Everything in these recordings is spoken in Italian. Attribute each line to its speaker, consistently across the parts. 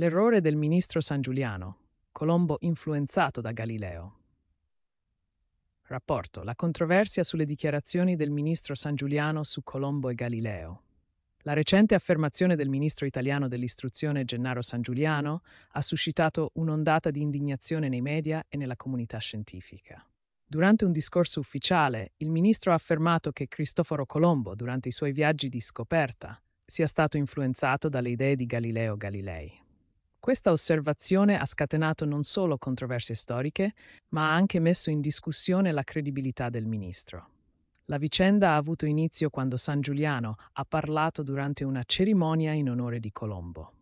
Speaker 1: L'errore del ministro San Giuliano, Colombo influenzato da Galileo. Rapporto. La controversia sulle dichiarazioni del ministro San Giuliano su Colombo e Galileo. La recente affermazione del ministro italiano dell'istruzione Gennaro San Giuliano ha suscitato un'ondata di indignazione nei media e nella comunità scientifica. Durante un discorso ufficiale, il ministro ha affermato che Cristoforo Colombo, durante i suoi viaggi di scoperta, sia stato influenzato dalle idee di Galileo Galilei. Questa osservazione ha scatenato non solo controversie storiche, ma ha anche messo in discussione la credibilità del ministro. La vicenda ha avuto inizio quando San Giuliano ha parlato durante una cerimonia in onore di Colombo.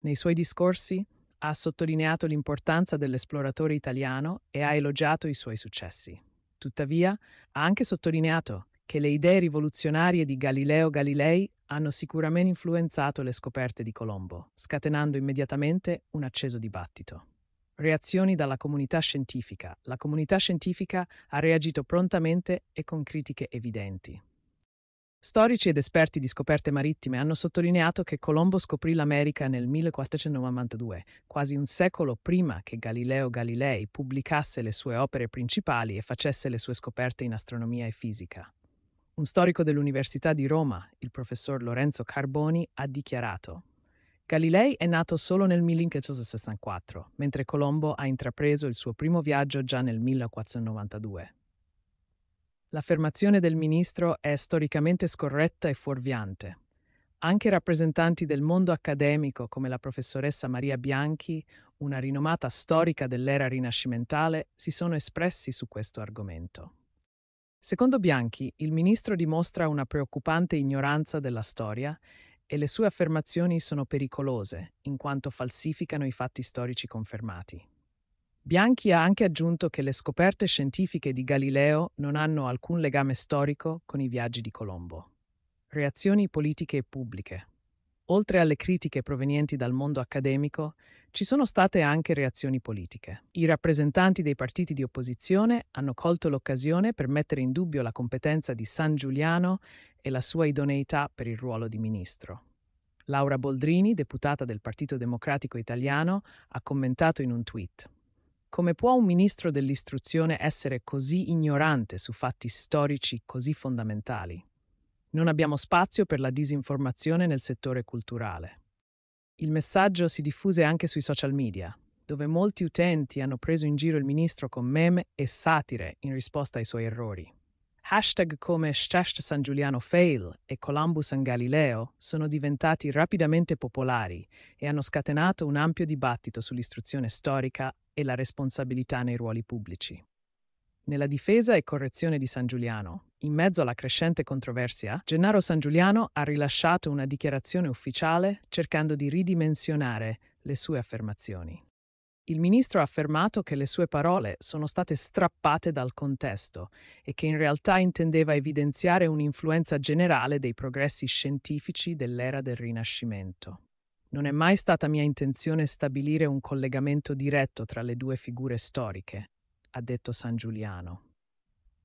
Speaker 1: Nei suoi discorsi ha sottolineato l'importanza dell'esploratore italiano e ha elogiato i suoi successi. Tuttavia, ha anche sottolineato che le idee rivoluzionarie di Galileo Galilei hanno sicuramente influenzato le scoperte di Colombo, scatenando immediatamente un acceso dibattito. Reazioni dalla comunità scientifica. La comunità scientifica ha reagito prontamente e con critiche evidenti. Storici ed esperti di scoperte marittime hanno sottolineato che Colombo scoprì l'America nel 1492, quasi un secolo prima che Galileo Galilei pubblicasse le sue opere principali e facesse le sue scoperte in astronomia e fisica. Un storico dell'Università di Roma, il professor Lorenzo Carboni, ha dichiarato Galilei è nato solo nel 1564, mentre Colombo ha intrapreso il suo primo viaggio già nel 1492. L'affermazione del ministro è storicamente scorretta e fuorviante. Anche rappresentanti del mondo accademico, come la professoressa Maria Bianchi, una rinomata storica dell'era rinascimentale, si sono espressi su questo argomento. Secondo Bianchi, il ministro dimostra una preoccupante ignoranza della storia e le sue affermazioni sono pericolose, in quanto falsificano i fatti storici confermati. Bianchi ha anche aggiunto che le scoperte scientifiche di Galileo non hanno alcun legame storico con i viaggi di Colombo. Reazioni politiche e pubbliche. Oltre alle critiche provenienti dal mondo accademico, ci sono state anche reazioni politiche. I rappresentanti dei partiti di opposizione hanno colto l'occasione per mettere in dubbio la competenza di San Giuliano e la sua idoneità per il ruolo di ministro. Laura Boldrini, deputata del Partito Democratico Italiano, ha commentato in un tweet come può un ministro dell'istruzione essere così ignorante su fatti storici così fondamentali? Non abbiamo spazio per la disinformazione nel settore culturale. Il messaggio si diffuse anche sui social media, dove molti utenti hanno preso in giro il ministro con meme e satire in risposta ai suoi errori. Hashtag come Shash San Giuliano Fail e Columbus San Galileo sono diventati rapidamente popolari e hanno scatenato un ampio dibattito sull'istruzione storica e la responsabilità nei ruoli pubblici. Nella difesa e correzione di San Giuliano, in mezzo alla crescente controversia, Gennaro San Giuliano ha rilasciato una dichiarazione ufficiale cercando di ridimensionare le sue affermazioni. Il ministro ha affermato che le sue parole sono state strappate dal contesto e che in realtà intendeva evidenziare un'influenza generale dei progressi scientifici dell'era del Rinascimento. Non è mai stata mia intenzione stabilire un collegamento diretto tra le due figure storiche ha detto San Giuliano.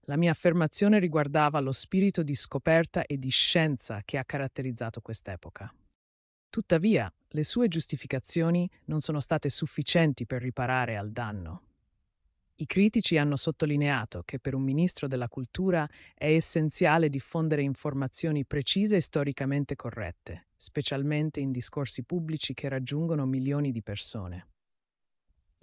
Speaker 1: La mia affermazione riguardava lo spirito di scoperta e di scienza che ha caratterizzato quest'epoca. Tuttavia, le sue giustificazioni non sono state sufficienti per riparare al danno. I critici hanno sottolineato che per un ministro della cultura è essenziale diffondere informazioni precise e storicamente corrette, specialmente in discorsi pubblici che raggiungono milioni di persone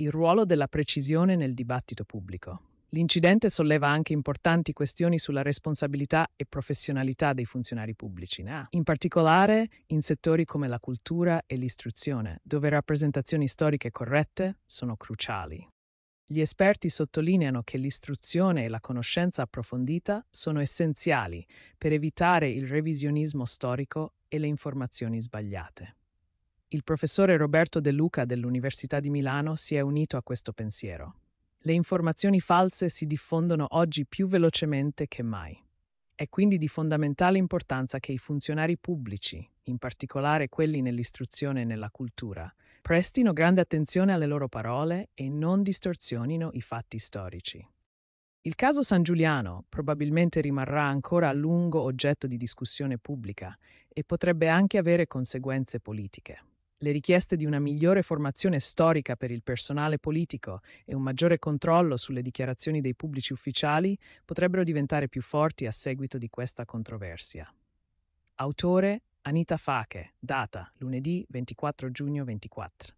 Speaker 1: il ruolo della precisione nel dibattito pubblico. L'incidente solleva anche importanti questioni sulla responsabilità e professionalità dei funzionari pubblici, no? in particolare in settori come la cultura e l'istruzione, dove rappresentazioni storiche corrette sono cruciali. Gli esperti sottolineano che l'istruzione e la conoscenza approfondita sono essenziali per evitare il revisionismo storico e le informazioni sbagliate. Il professore Roberto De Luca dell'Università di Milano si è unito a questo pensiero. Le informazioni false si diffondono oggi più velocemente che mai. È quindi di fondamentale importanza che i funzionari pubblici, in particolare quelli nell'istruzione e nella cultura, prestino grande attenzione alle loro parole e non distorsionino i fatti storici. Il caso San Giuliano probabilmente rimarrà ancora a lungo oggetto di discussione pubblica e potrebbe anche avere conseguenze politiche. Le richieste di una migliore formazione storica per il personale politico e un maggiore controllo sulle dichiarazioni dei pubblici ufficiali potrebbero diventare più forti a seguito di questa controversia. Autore Anita Fache, data lunedì 24 giugno 24.